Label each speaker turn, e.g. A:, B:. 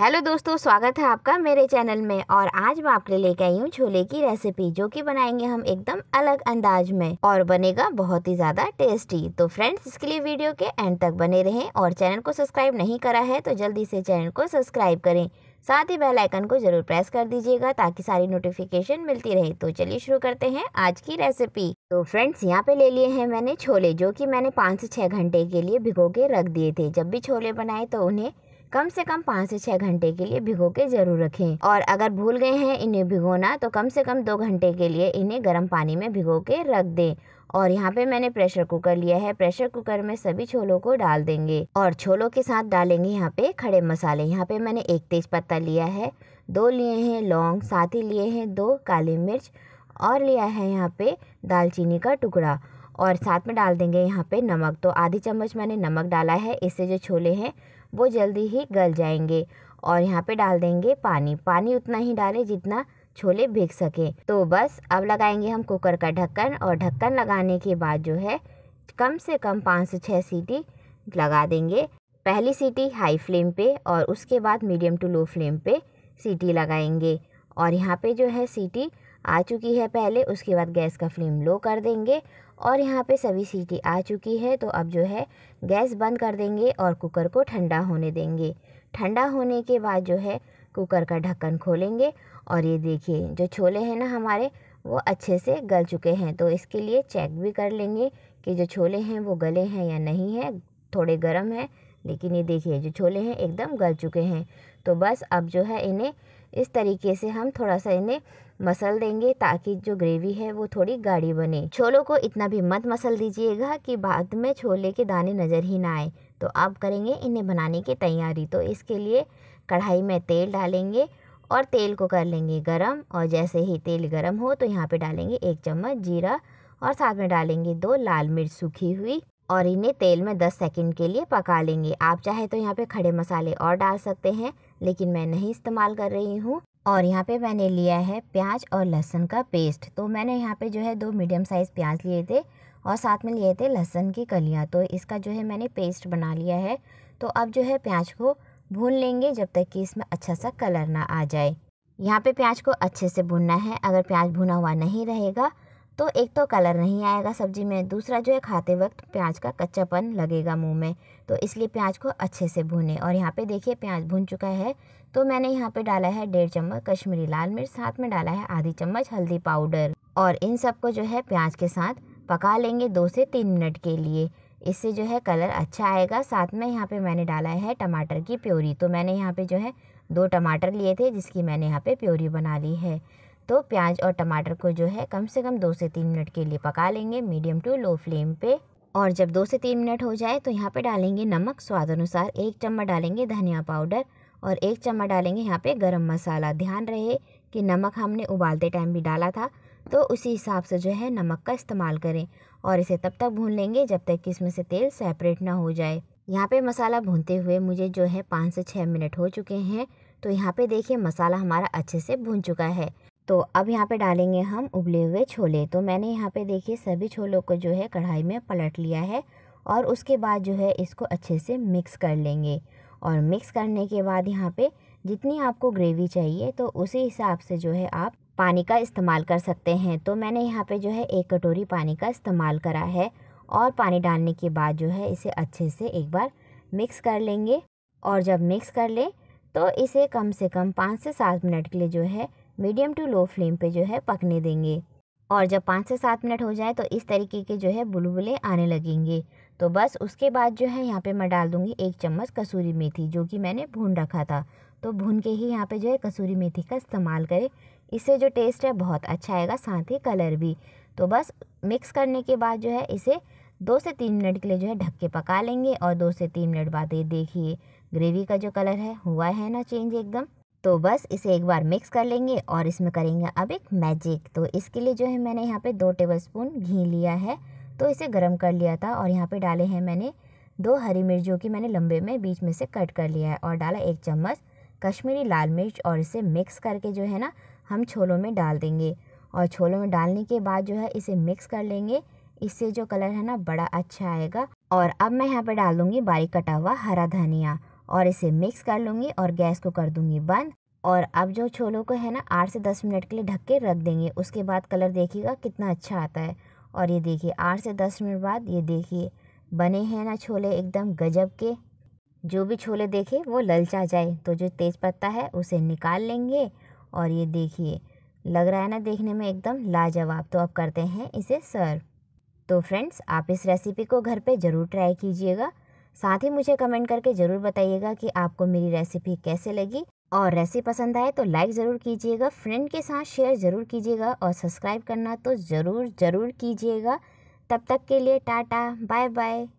A: hello दोस्तों स्वागत है आपका मेरे चैनल में और आज मैं आपके लिए लेके आई हूँ छोले की रेसिपी जो कि बनाएंगे हम एकदम अलग अंदाज में और बनेगा बहुत ही ज़्यादा टेस्टी तो फ्रेंड्स इसके लिए वीडियो के एंड तक बने रहें और चैनल को सब्सक्राइब नहीं करा है तो जल्दी से चैनल को सब्सक्राइब करें साथ ही बेल आइकन को ज़रूर प्रेस कर दीजिएगा ताकि सारी नोटिफिकेशन मिलती रहे तो चलिए शुरू करते हैं आज की रेसिपी तो फ्रेंड्स यहाँ पे ले लिए हैं मैंने छोले जो कि मैंने पाँच से छः घंटे के लिए भिगो के रख दिए थे जब भी छोले बनाए तो उन्हें कम से कम पाँच से छः घंटे के लिए भिगो के जरूर रखें और अगर भूल गए हैं इन्हें भिगोना तो कम से कम दो घंटे के लिए इन्हें गर्म पानी में भिगो के रख दें और यहाँ पे मैंने प्रेशर कुकर लिया है प्रेशर कुकर में सभी छोलों को डाल देंगे और छोलों के साथ डालेंगे यहाँ पे खड़े मसाले यहाँ पे मैंने एक तेज पत्ता लिया है दो लिए हैं लौंग साथ ही लिए हैं दो काली मिर्च और लिया है यहाँ पे दालचीनी का टुकड़ा और साथ में डाल देंगे यहाँ पे नमक तो आधी चम्मच मैंने नमक डाला है इससे जो छोले हैं वो जल्दी ही गल जाएंगे और यहाँ पे डाल देंगे पानी पानी उतना ही डालें जितना छोले भीग सके तो बस अब लगाएंगे हम कुकर का ढक्कन और ढक्कन लगाने के बाद जो है कम से कम पाँच से छः सीटी लगा देंगे पहली सीटी हाई फ्लेम पे और उसके बाद मीडियम टू लो फ्लेम पे सीटी लगाएंगे और यहाँ पे जो है सीटी आ चुकी है पहले उसके बाद गैस का फ्लेम लो कर देंगे और यहाँ पे सभी सीटी आ चुकी है तो अब जो है गैस बंद कर देंगे और कुकर को ठंडा होने देंगे ठंडा होने के बाद जो है कुकर का ढक्कन खोलेंगे और ये देखिए जो छोले हैं ना हमारे वो अच्छे से गल चुके हैं तो इसके लिए चेक भी कर लेंगे कि जो छोले हैं वो गले हैं या नहीं है थोड़े गर्म हैं लेकिन ये देखिए जो छोले हैं एकदम गल चुके हैं तो बस अब जो है इन्हें इस तरीके से हम थोड़ा सा इन्हें मसल देंगे ताकि जो ग्रेवी है वो थोड़ी गाढ़ी बने छोलों को इतना भी मत मसल दीजिएगा कि बाद में छोले के दाने नज़र ही ना आए तो आप करेंगे इन्हें बनाने की तैयारी तो इसके लिए कढ़ाई में तेल डालेंगे और तेल को कर लेंगे गरम और जैसे ही तेल गरम हो तो यहाँ पे डालेंगे एक चम्मच जीरा और साथ में डालेंगे दो लाल मिर्च सूखी हुई और इन्हें तेल में 10 सेकंड के लिए पका लेंगे आप चाहे तो यहाँ पे खड़े मसाले और डाल सकते हैं लेकिन मैं नहीं इस्तेमाल कर रही हूँ और यहाँ पे मैंने लिया है प्याज और लहसुन का पेस्ट तो मैंने यहाँ पे जो है दो मीडियम साइज़ प्याज लिए थे और साथ में लिए थे लहसुन की कलियाँ तो इसका जो है मैंने पेस्ट बना लिया है तो अब जो है प्याज को भून लेंगे जब तक कि इसमें अच्छा सा कलर ना आ जाए यहाँ पे प्याज को अच्छे से भूनना है अगर प्याज भुना हुआ नहीं रहेगा तो एक तो कलर नहीं आएगा सब्जी में दूसरा जो है खाते वक्त प्याज का कच्चापन लगेगा मुंह में तो इसलिए प्याज को अच्छे से भूने और यहाँ पे देखिए प्याज भून चुका है तो मैंने यहाँ पे डाला है डेढ़ चम्मच कश्मीरी लाल मिर्च साथ में डाला है आधी चम्मच हल्दी पाउडर और इन सबको जो है प्याज के साथ पका लेंगे दो से तीन मिनट के लिए इससे जो है कलर अच्छा आएगा साथ में यहाँ पर मैंने डाला है टमाटर की प्योरी तो मैंने यहाँ पे जो है दो टमाटर लिए थे जिसकी मैंने यहाँ पे प्योरी बना ली है तो प्याज और टमाटर को जो है कम से कम दो से तीन मिनट के लिए पका लेंगे मीडियम टू लो फ्लेम पे और जब दो से तीन मिनट हो जाए तो यहाँ पे डालेंगे नमक स्वाद अनुसार एक चम्मच डालेंगे धनिया पाउडर और एक चम्मच डालेंगे यहाँ पे गरम मसाला ध्यान रहे कि नमक हमने उबालते टाइम भी डाला था तो उसी हिसाब से जो है नमक का इस्तेमाल करें और इसे तब तक भून लेंगे जब तक कि इसमें से तेल सेपरेट ना हो जाए यहाँ पे मसाला भूनते हुए मुझे जो है पाँच से छः मिनट हो चुके हैं तो यहाँ पे देखिए मसाला हमारा अच्छे से भून चुका है तो अब यहाँ पे डालेंगे हम उबले हुए छोले तो मैंने यहाँ पे देखिए सभी छोलों को जो है कढ़ाई में पलट लिया है और उसके बाद जो है इसको अच्छे से मिक्स कर लेंगे और मिक्स करने के बाद यहाँ पे जितनी आपको ग्रेवी चाहिए तो उसी हिसाब से जो है आप पानी का इस्तेमाल कर सकते हैं तो मैंने यहाँ पर जो है एक कटोरी पानी का इस्तेमाल करा है और पानी डालने के बाद जो है इसे अच्छे से एक बार मिक्स कर लेंगे और जब मिक्स कर लें तो इसे कम से कम पाँच से सात मिनट के लिए जो है मीडियम टू लो फ्लेम पे जो है पकने देंगे और जब पाँच से सात मिनट हो जाए तो इस तरीके के जो है बुलबुले आने लगेंगे तो बस उसके बाद जो है यहाँ पे मैं डाल दूँगी एक चम्मच कसूरी मेथी जो कि मैंने भून रखा था तो भून के ही यहाँ पे जो है कसूरी मेथी का इस्तेमाल करें इससे जो टेस्ट है बहुत अच्छा आएगा साथ ही कलर भी तो बस मिक्स करने के बाद जो है इसे दो से तीन मिनट के लिए जो है ढक के पका लेंगे और दो से तीन मिनट बाद ये देखिए ग्रेवी का जो कलर है हुआ है ना चेंज एकदम तो बस इसे एक बार मिक्स कर लेंगे और इसमें करेंगे अब एक मैजिक तो इसके लिए जो है मैंने यहाँ पे दो टेबल स्पून घी लिया है तो इसे गर्म कर लिया था और यहाँ पे डाले हैं मैंने दो हरी मिर्च जो कि मैंने लंबे में बीच में से कट कर लिया है और डाला एक चम्मच कश्मीरी लाल मिर्च और इसे मिक्स करके जो है ना हम छोलों में डाल देंगे और छोलों में डालने के बाद जो है इसे मिक्स कर लेंगे इससे जो कलर है ना बड़ा अच्छा आएगा और अब मैं यहाँ पर डाल दूँगी बारीक कटा हुआ हरा धनिया और इसे मिक्स कर लूँगी और गैस को कर दूँगी बंद और अब जो छोलों को है ना आठ से दस मिनट के लिए ढक के रख देंगे उसके बाद कलर देखिएगा कितना अच्छा आता है और ये देखिए आठ से दस मिनट बाद ये देखिए बने हैं ना छोले एकदम गजब के जो भी छोले देखे वो ललचा जाए तो जो तेज़ पत्ता है उसे निकाल लेंगे और ये देखिए लग रहा है ना देखने में एकदम लाजवाब तो अब करते हैं इसे सर्व तो फ्रेंड्स आप इस रेसिपी को घर पे ज़रूर ट्राई कीजिएगा साथ ही मुझे कमेंट करके ज़रूर बताइएगा कि आपको मेरी रेसिपी कैसे लगी और रेसिपी पसंद आए तो लाइक ज़रूर कीजिएगा फ्रेंड के साथ शेयर ज़रूर कीजिएगा और सब्सक्राइब करना तो ज़रूर ज़रूर कीजिएगा तब तक के लिए टाटा बाय बाय